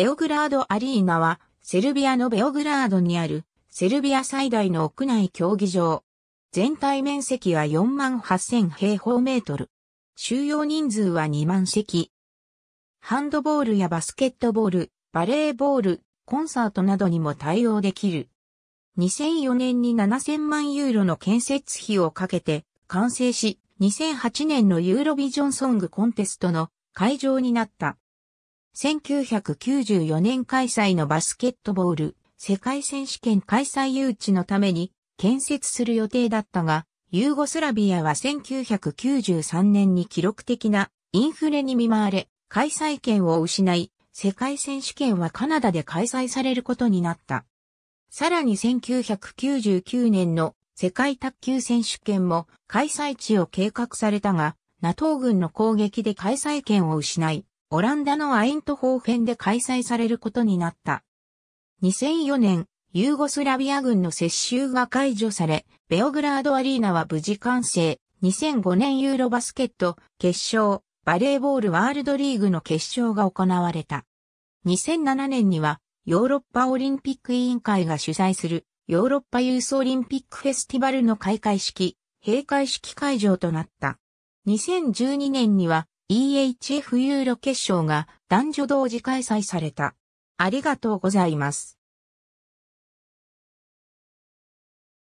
ベオグラードアリーナは、セルビアのベオグラードにある、セルビア最大の屋内競技場。全体面積は4万8000平方メートル。収容人数は2万席。ハンドボールやバスケットボール、バレーボール、コンサートなどにも対応できる。2004年に7000万ユーロの建設費をかけて完成し、2008年のユーロビジョンソングコンテストの会場になった。1994年開催のバスケットボール世界選手権開催誘致のために建設する予定だったが、ユーゴスラビアは1993年に記録的なインフレに見舞われ、開催権を失い、世界選手権はカナダで開催されることになった。さらに1999年の世界卓球選手権も開催地を計画されたが、ナトー軍の攻撃で開催権を失い、オランダのアイントホーフェンで開催されることになった。2004年、ユーゴスラビア軍の接収が解除され、ベオグラードアリーナは無事完成。2005年ユーロバスケット決勝、バレーボールワールドリーグの決勝が行われた。2007年には、ヨーロッパオリンピック委員会が主催する、ヨーロッパユースオリンピックフェスティバルの開会式、閉会式会場となった。2012年には、EHF ユーロ決勝が男女同時開催された。ありがとうございます。